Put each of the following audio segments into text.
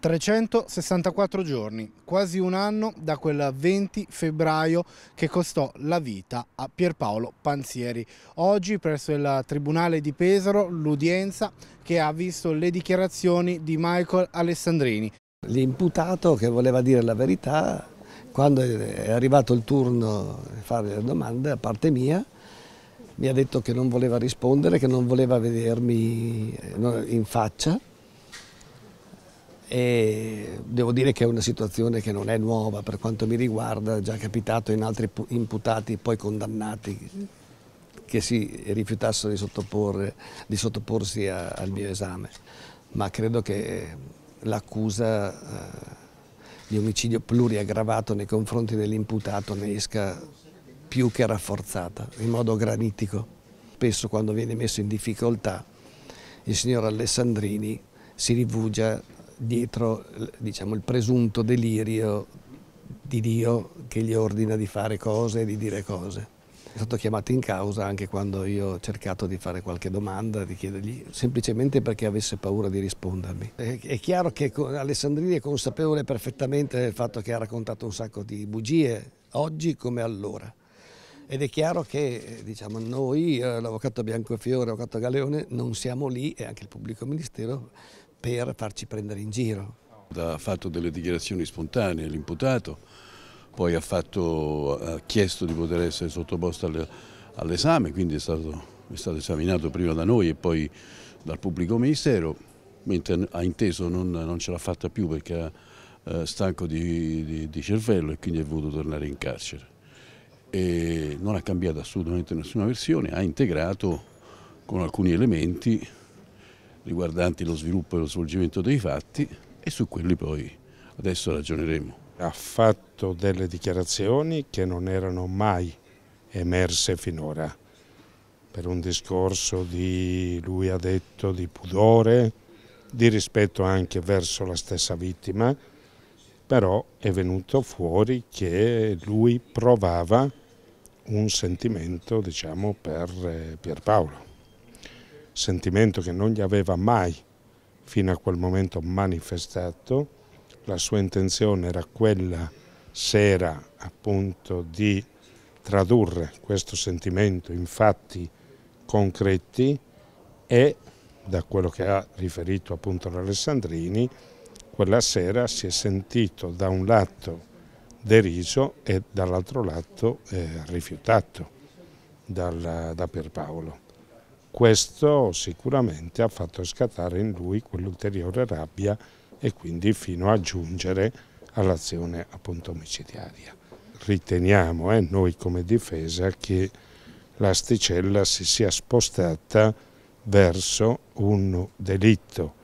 364 giorni, quasi un anno da quel 20 febbraio che costò la vita a Pierpaolo Panzieri. Oggi presso il Tribunale di Pesaro l'udienza che ha visto le dichiarazioni di Michael Alessandrini. L'imputato che voleva dire la verità, quando è arrivato il turno di fare le domande, a parte mia, mi ha detto che non voleva rispondere, che non voleva vedermi eh, in faccia e devo dire che è una situazione che non è nuova per quanto mi riguarda, è già capitato in altri imputati poi condannati che si rifiutassero di, di sottoporsi a, al mio esame, ma credo che l'accusa eh, di omicidio pluriaggravato nei confronti dell'imputato ne esca più che rafforzata, in modo granitico. Spesso quando viene messo in difficoltà il signor Alessandrini si rifugia dietro diciamo, il presunto delirio di Dio che gli ordina di fare cose e di dire cose. È stato chiamato in causa anche quando io ho cercato di fare qualche domanda, di chiedergli, semplicemente perché avesse paura di rispondermi. È chiaro che Alessandrini è consapevole perfettamente del fatto che ha raccontato un sacco di bugie, oggi come allora. Ed è chiaro che eh, diciamo, noi, eh, l'avvocato Biancofiore, l'avvocato Galeone, non siamo lì, e anche il pubblico ministero, per farci prendere in giro. Ha fatto delle dichiarazioni spontanee l'imputato, poi ha, fatto, ha, chiesto di poter essere sottoposto all'esame, quindi è stato, è stato esaminato prima da noi e poi dal pubblico ministero, mentre ha inteso non, non ce l'ha fatta più perché era eh, stanco di, di, di, cervello e quindi è voluto tornare in carcere. E non ha cambiato assolutamente nessuna versione, ha integrato con alcuni elementi riguardanti lo sviluppo e lo svolgimento dei fatti e su quelli poi adesso ragioneremo. Ha fatto delle dichiarazioni che non erano mai emerse finora per un discorso di, lui ha detto, di pudore, di rispetto anche verso la stessa vittima, però è venuto fuori che lui provava un sentimento diciamo, per eh, Pierpaolo sentimento che non gli aveva mai fino a quel momento manifestato, la sua intenzione era quella sera appunto di tradurre questo sentimento in fatti concreti e da quello che ha riferito appunto l'Alessandrini, quella sera si è sentito da un lato deriso e dall'altro lato eh, rifiutato dal, da Pierpaolo. Questo sicuramente ha fatto scattare in lui quell'ulteriore rabbia e quindi fino a giungere all'azione appunto omicidiaria. Riteniamo eh, noi come difesa che l'asticella si sia spostata verso un delitto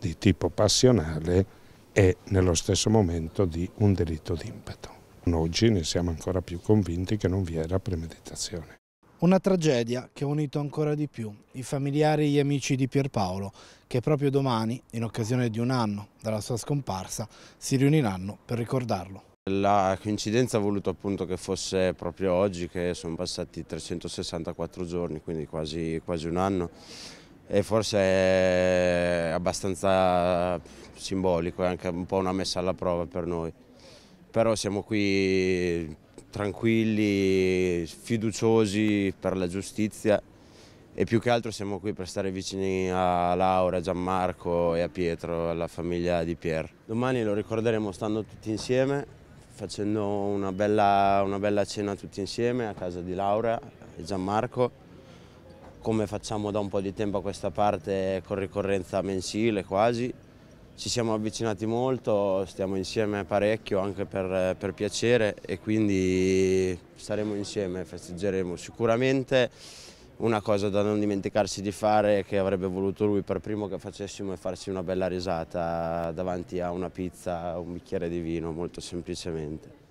di tipo passionale e nello stesso momento di un delitto d'impeto. Oggi ne siamo ancora più convinti che non vi era premeditazione. Una tragedia che ha unito ancora di più i familiari e gli amici di Pierpaolo, che proprio domani, in occasione di un anno dalla sua scomparsa, si riuniranno per ricordarlo. La coincidenza ha voluto appunto che fosse proprio oggi, che sono passati 364 giorni, quindi quasi, quasi un anno, e forse è abbastanza simbolico, è anche un po' una messa alla prova per noi. Però siamo qui tranquilli, fiduciosi per la giustizia e più che altro siamo qui per stare vicini a Laura, Gianmarco e a Pietro, alla famiglia di Pier. Domani lo ricorderemo stando tutti insieme, facendo una bella, una bella cena tutti insieme a casa di Laura e Gianmarco, come facciamo da un po' di tempo a questa parte con ricorrenza mensile quasi, ci siamo avvicinati molto, stiamo insieme parecchio anche per, per piacere e quindi staremo insieme, festeggeremo sicuramente una cosa da non dimenticarsi di fare che avrebbe voluto lui per primo che facessimo è farsi una bella risata davanti a una pizza, un bicchiere di vino, molto semplicemente.